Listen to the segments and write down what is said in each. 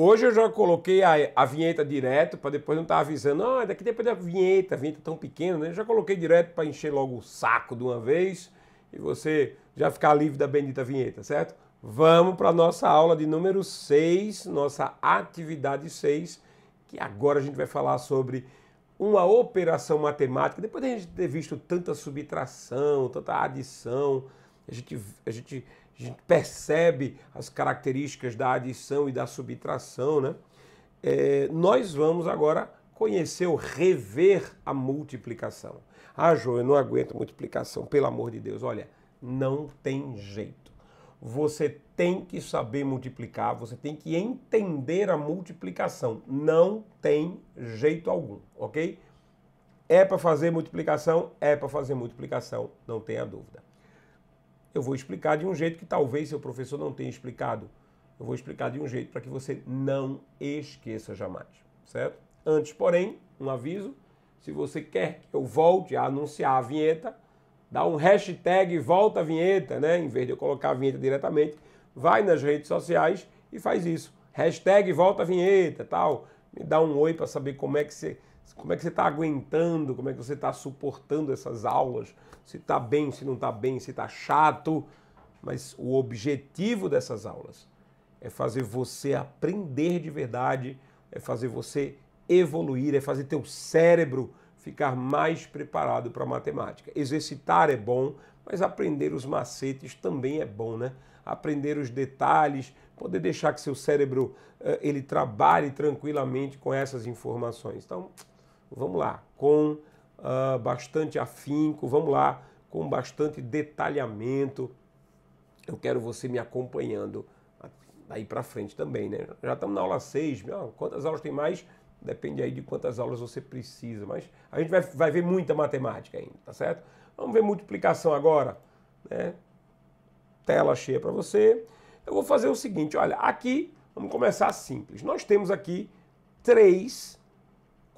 Hoje eu já coloquei a, a vinheta direto para depois não estar tá avisando, ah, daqui depois é da vinheta, a vinheta é tão pequena, né? já coloquei direto para encher logo o saco de uma vez e você já ficar livre da bendita vinheta, certo? Vamos para a nossa aula de número 6, nossa atividade 6, que agora a gente vai falar sobre uma operação matemática. Depois de a gente ter visto tanta subtração, tanta adição, a gente, a gente a gente percebe as características da adição e da subtração, né? É, nós vamos agora conhecer ou rever a multiplicação. Ah, João, eu não aguento multiplicação, pelo amor de Deus. Olha, não tem jeito. Você tem que saber multiplicar, você tem que entender a multiplicação. Não tem jeito algum, ok? É para fazer multiplicação? É para fazer multiplicação, não tenha dúvida eu vou explicar de um jeito que talvez seu professor não tenha explicado. Eu vou explicar de um jeito para que você não esqueça jamais, certo? Antes, porém, um aviso: se você quer que eu volte a anunciar a vinheta, dá um hashtag volta a vinheta, né? Em vez de eu colocar a vinheta diretamente, vai nas redes sociais e faz isso. Hashtag volta a vinheta, tal. Me dá um oi para saber como é que você como é que você está aguentando, como é que você está suportando essas aulas se está bem, se não está bem, se está chato. Mas o objetivo dessas aulas é fazer você aprender de verdade, é fazer você evoluir, é fazer teu cérebro ficar mais preparado para matemática. Exercitar é bom, mas aprender os macetes também é bom, né? Aprender os detalhes, poder deixar que seu cérebro eh, ele trabalhe tranquilamente com essas informações. Então, vamos lá, com uh, bastante afinco, vamos lá, com bastante detalhamento. Eu quero você me acompanhando daí para frente também, né? Já estamos na aula 6, quantas aulas tem mais? Depende aí de quantas aulas você precisa, mas a gente vai, vai ver muita matemática ainda, tá certo? Vamos ver multiplicação agora, né? Tela cheia para você. Eu vou fazer o seguinte, olha, aqui, vamos começar simples. Nós temos aqui três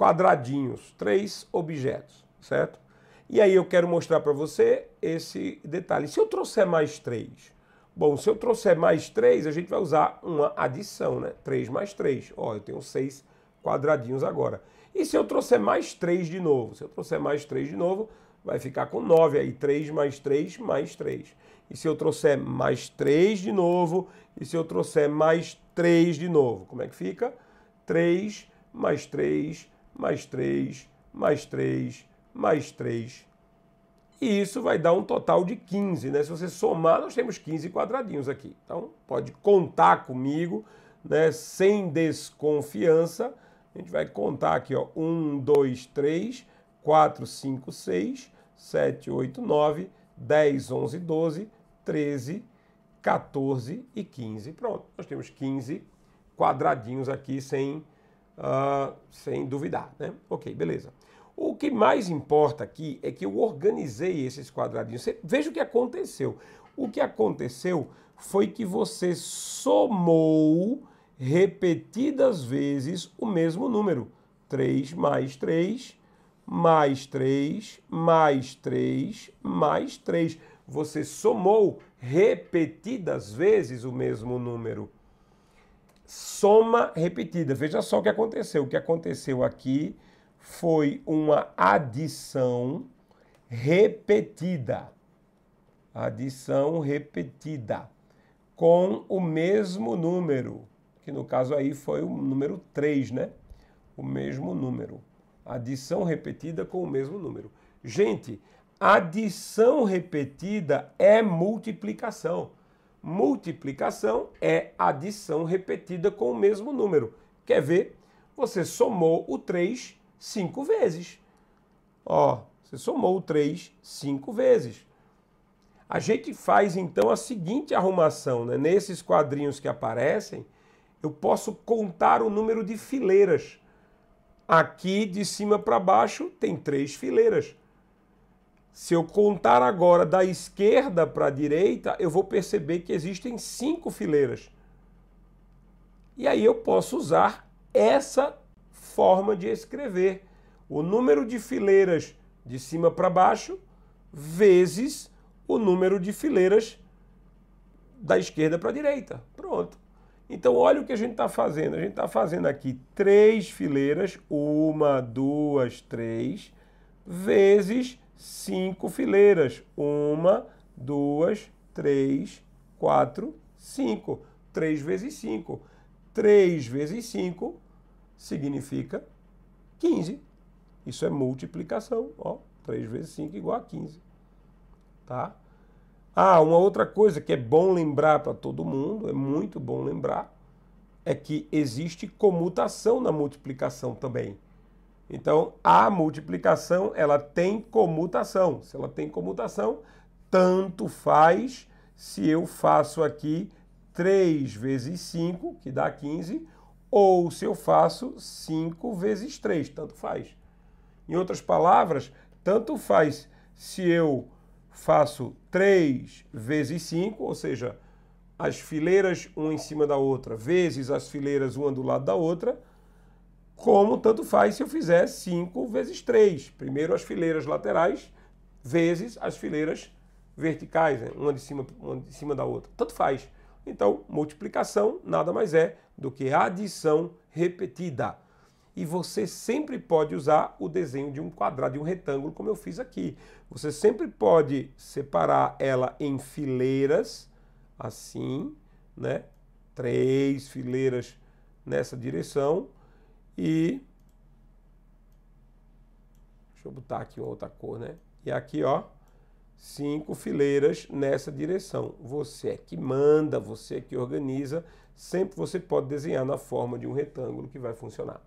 quadradinhos, três objetos, certo? E aí eu quero mostrar para você esse detalhe. Se eu trouxer mais três, bom, se eu trouxer mais três, a gente vai usar uma adição, né? Três mais três. Ó, eu tenho seis quadradinhos agora. E se eu trouxer mais três de novo? Se eu trouxer mais três de novo, vai ficar com nove aí. Três mais três mais três. E se eu trouxer mais três de novo? E se eu trouxer mais três de novo? Como é que fica? Três mais três mais 3, mais 3, mais 3. E isso vai dar um total de 15, né? Se você somar, nós temos 15 quadradinhos aqui. Então, pode contar comigo, né? Sem desconfiança. A gente vai contar aqui, ó. 1, 2, 3, 4, 5, 6, 7, 8, 9, 10, 11, 12, 13, 14 e 15. Pronto, nós temos 15 quadradinhos aqui sem uh, sem duvidar, né? Ok, beleza. O que mais importa aqui é que eu organizei esses quadradinhos. Você, veja o que aconteceu. O que aconteceu foi que você somou repetidas vezes o mesmo número. 3 mais 3, mais 3, mais 3, mais 3. Você somou repetidas vezes o mesmo número soma repetida. Veja só o que aconteceu. O que aconteceu aqui foi uma adição repetida. Adição repetida com o mesmo número, que no caso aí foi o número 3, né? O mesmo número. Adição repetida com o mesmo número. Gente, adição repetida é multiplicação. Multiplicação é adição repetida com o mesmo número. Quer ver? Você somou o 3 cinco vezes. Ó, você somou o 3 cinco vezes. A gente faz então a seguinte arrumação, né? Nesses quadrinhos que aparecem, eu posso contar o número de fileiras. Aqui de cima para baixo tem três fileiras. Se eu contar agora da esquerda para a direita, eu vou perceber que existem cinco fileiras. E aí eu posso usar essa forma de escrever. O número de fileiras de cima para baixo vezes o número de fileiras da esquerda para a direita. Pronto. Então, olha o que a gente está fazendo. A gente está fazendo aqui três fileiras, uma, duas, três, vezes cinco fileiras. Uma, duas, três, quatro, cinco. Três vezes cinco. Três vezes cinco significa 15. Isso é multiplicação. Ó, 3 vezes 5 igual a 15. Tá? Ah, uma outra coisa que é bom lembrar para todo mundo, é muito bom lembrar, é que existe comutação na multiplicação também. Então, a multiplicação, ela tem comutação. Se ela tem comutação, tanto faz se eu faço aqui 3 vezes 5, que dá 15, ou se eu faço 5 vezes 3, tanto faz. Em outras palavras, tanto faz se eu faço 3 vezes 5, ou seja, as fileiras uma em cima da outra, vezes as fileiras uma do lado da outra, como tanto faz se eu fizer 5 vezes 3. Primeiro as fileiras laterais vezes as fileiras verticais, né? uma, de cima, uma de cima da outra. Tanto faz. Então, multiplicação nada mais é do que adição repetida. E você sempre pode usar o desenho de um quadrado, de um retângulo, como eu fiz aqui. Você sempre pode separar ela em fileiras, assim, né? Três fileiras nessa direção e deixa eu botar aqui outra cor, né? E aqui, ó, cinco fileiras nessa direção. Você é que manda, você é que organiza. Sempre você pode desenhar na forma de um retângulo que vai funcionar.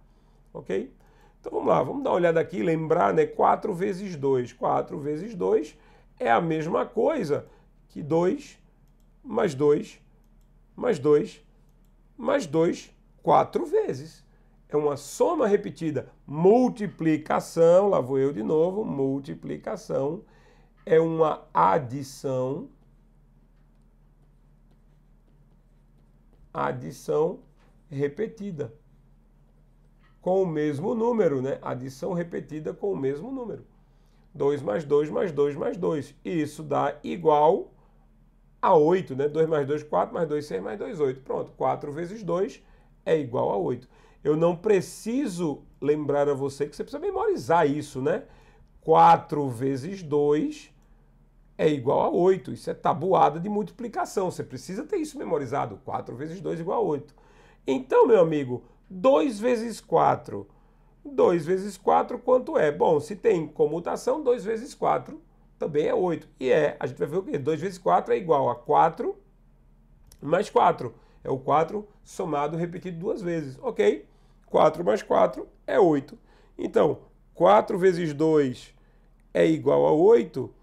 Ok? Então vamos lá, vamos dar uma olhada aqui, lembrar, né? 4 vezes 2. 4 vezes 2 é a mesma coisa que 2 mais 2 mais 2 mais 2 quatro vezes é uma soma repetida. Multiplicação, lá vou eu de novo, multiplicação é uma adição. Adição repetida. Com o mesmo número, né? Adição repetida com o mesmo número. 2 mais 2 mais 2 mais 2. Isso dá igual a 8, né? 2 mais 2, 4, mais 2, 6, mais 2, 8. Pronto, 4 vezes 2 é igual a 8. Eu não preciso lembrar a você que você precisa memorizar isso, né? 4 vezes 2 é igual a 8. Isso é tabuada de multiplicação. Você precisa ter isso memorizado. 4 vezes 2 é igual a 8. Então, meu amigo, 2 vezes 4. 2 vezes 4, quanto é? Bom, se tem comutação, 2 vezes 4 também é 8. E é, a gente vai ver o quê? 2 vezes 4 é igual a 4 mais 4. É o 4 somado repetido duas vezes, ok? 4 mais 4 é 8. Então, 4 vezes 2 é igual a 8.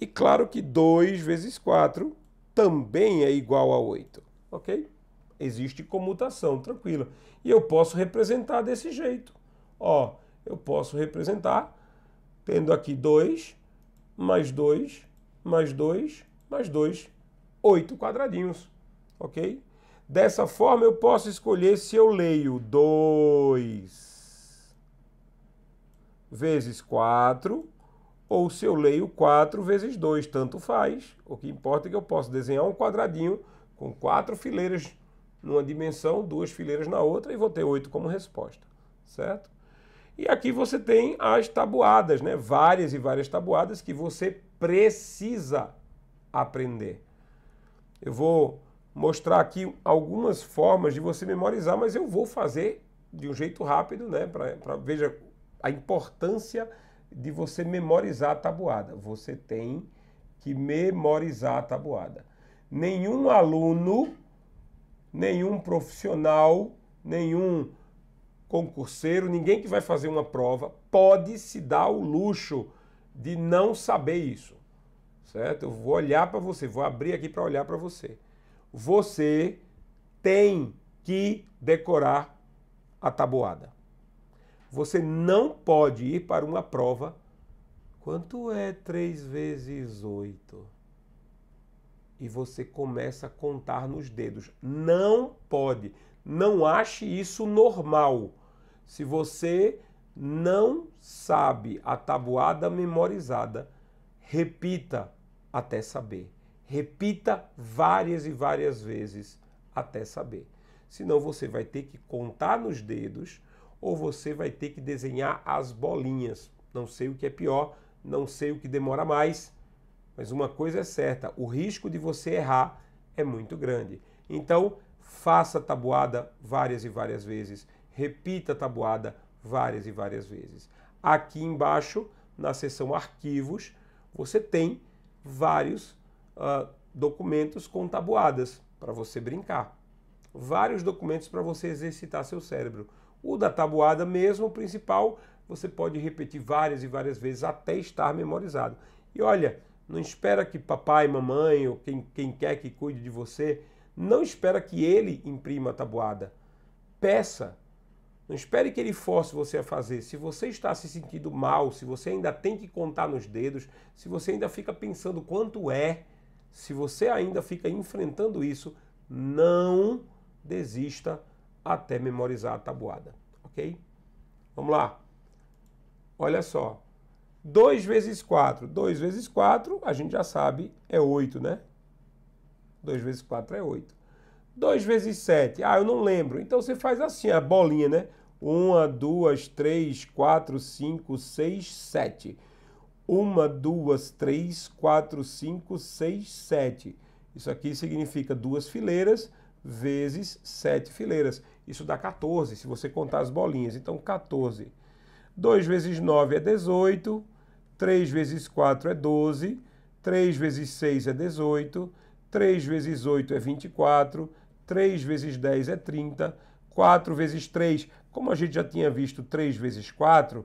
E claro que 2 vezes 4 também é igual a 8. Ok? Existe comutação, tranquilo. E eu posso representar desse jeito. Ó, eu posso representar tendo aqui 2, mais 2, mais 2, mais 2, 8 quadradinhos. Ok? Dessa forma, eu posso escolher se eu leio 2 vezes 4 ou se eu leio 4 vezes 2, tanto faz. O que importa é que eu posso desenhar um quadradinho com quatro fileiras numa dimensão, duas fileiras na outra e vou ter 8 como resposta, certo? E aqui você tem as tabuadas, né? Várias e várias tabuadas que você precisa aprender. Eu vou mostrar aqui algumas formas de você memorizar, mas eu vou fazer de um jeito rápido, né? Para veja a importância de você memorizar a tabuada. Você tem que memorizar a tabuada. Nenhum aluno, nenhum profissional, nenhum concurseiro, ninguém que vai fazer uma prova pode se dar o luxo de não saber isso. Certo? Eu vou olhar para você, vou abrir aqui para olhar para você você tem que decorar a tabuada. Você não pode ir para uma prova. Quanto é 3 vezes 8? E você começa a contar nos dedos. Não pode. Não ache isso normal. Se você não sabe a tabuada memorizada, repita até saber. Repita várias e várias vezes até saber. Senão você vai ter que contar nos dedos ou você vai ter que desenhar as bolinhas. Não sei o que é pior, não sei o que demora mais, mas uma coisa é certa: o risco de você errar é muito grande. Então, faça a tabuada várias e várias vezes, repita a tabuada várias e várias vezes. Aqui embaixo, na seção Arquivos, você tem vários uh, documentos com tabuadas para você brincar. Vários documentos para você exercitar seu cérebro. O da tabuada mesmo, o principal, você pode repetir várias e várias vezes até estar memorizado. E olha, não espera que papai, mamãe ou quem, quem quer que cuide de você, não espera que ele imprima a tabuada. Peça. Não espere que ele force você a fazer. Se você está se sentindo mal, se você ainda tem que contar nos dedos, se você ainda fica pensando quanto é, se você ainda fica enfrentando isso, não desista até memorizar a tabuada, ok? Vamos lá. Olha só. 2 vezes 4. 2 vezes 4, a gente já sabe, é 8, né? 2 vezes 4 é 8. 2 vezes 7. Ah, eu não lembro. Então você faz assim, a bolinha, né? 1, 2, 3, 4, 5, 6, 7. 1, 2, 3, 4, 5, 6, 7. Isso aqui significa duas fileiras vezes sete fileiras. Isso dá 14, se você contar as bolinhas. Então, 14. 2 vezes 9 é 18, 3 vezes 4 é 12, 3 vezes 6 é 18, 3 vezes 8 é 24, 3 vezes 10 é 30, 4 vezes 3, como a gente já tinha visto 3 vezes 4,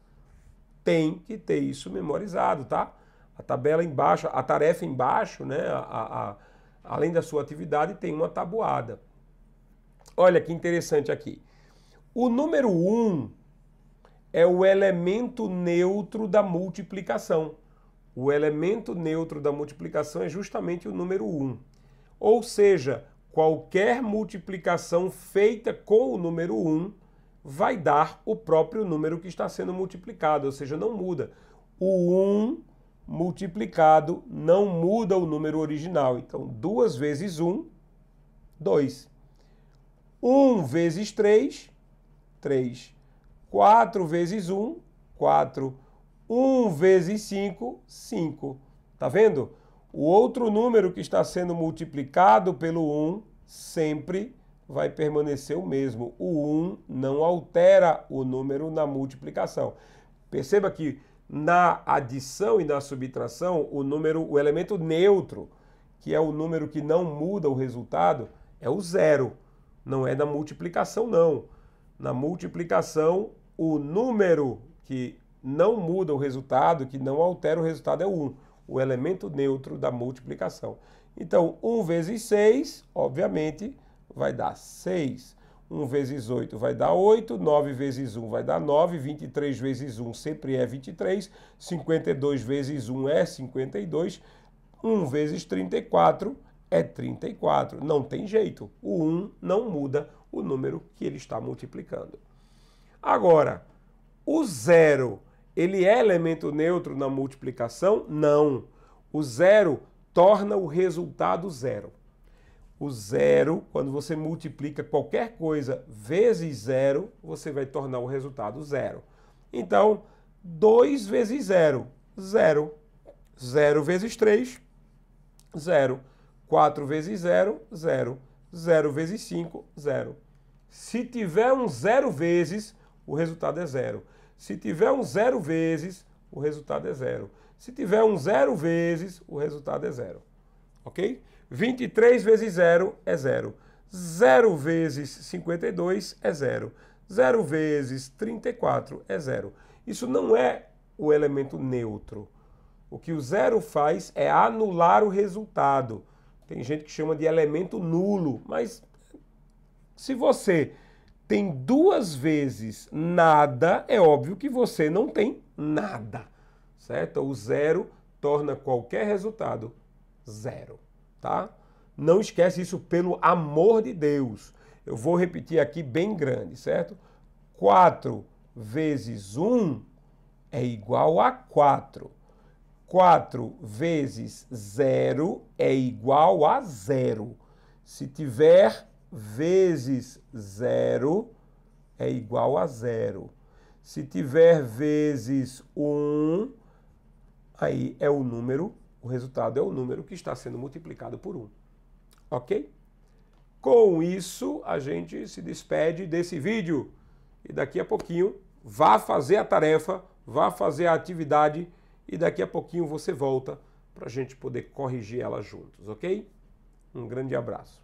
tem que ter isso memorizado, tá? A tabela embaixo, a tarefa embaixo, né? A, a, além da sua atividade, tem uma tabuada. Olha que interessante aqui. O número 1 um é o elemento neutro da multiplicação. O elemento neutro da multiplicação é justamente o número 1. Um. Ou seja, qualquer multiplicação feita com o número 1 um vai dar o próprio número que está sendo multiplicado, ou seja, não muda. O 1 multiplicado não muda o número original. Então, 2 vezes 1, 2. 1 vezes 3, 3. 4 vezes 1, 4. 1 vezes 5, 5. Está vendo? O outro número que está sendo multiplicado pelo 1 sempre vai permanecer o mesmo. O 1 não altera o número na multiplicação. Perceba que na adição e na subtração, o número, o elemento neutro, que é o número que não muda o resultado, é o zero. Não é na multiplicação, não. Na multiplicação, o número que não muda o resultado, que não altera o resultado, é o 1, o elemento neutro da multiplicação. Então, 1 vezes 6, obviamente, vai dar 6. 1 vezes 8 vai dar 8, 9 vezes 1 vai dar 9, 23 vezes 1 sempre é 23, 52 vezes 1 é 52, 1 vezes 34 é 34. Não tem jeito, o 1 não muda o número que ele está multiplicando. Agora, o zero, ele é elemento neutro na multiplicação? Não. O zero torna o resultado zero. O zero, quando você multiplica qualquer coisa vezes zero, você vai tornar o resultado zero. Então, 2 vezes zero, zero. 0 vezes 3, 0. 4 vezes 0, 0. 0 vezes 5, 0. Se tiver um zero vezes, o resultado é zero. Se tiver um zero vezes, o resultado é zero. Se tiver um zero vezes, o resultado é zero. Ok? 23 vezes 0 é 0. 0 vezes 52 é 0. 0 vezes 34 é 0. Isso não é o elemento neutro. O que o zero faz é anular o resultado. Tem gente que chama de elemento nulo, mas se você tem duas vezes nada, é óbvio que você não tem nada, certo? O zero torna qualquer resultado zero tá? Não esquece isso pelo amor de Deus. Eu vou repetir aqui bem grande, certo? 4 vezes 1 é igual a 4. 4 vezes 0 é igual a 0. Se tiver vezes 0, é igual a 0. Se tiver vezes 1, aí é o número o resultado é o número que está sendo multiplicado por 1. Ok? Com isso, a gente se despede desse vídeo. E daqui a pouquinho, vá fazer a tarefa, vá fazer a atividade e daqui a pouquinho você volta para a gente poder corrigir ela juntos, ok? Um grande abraço.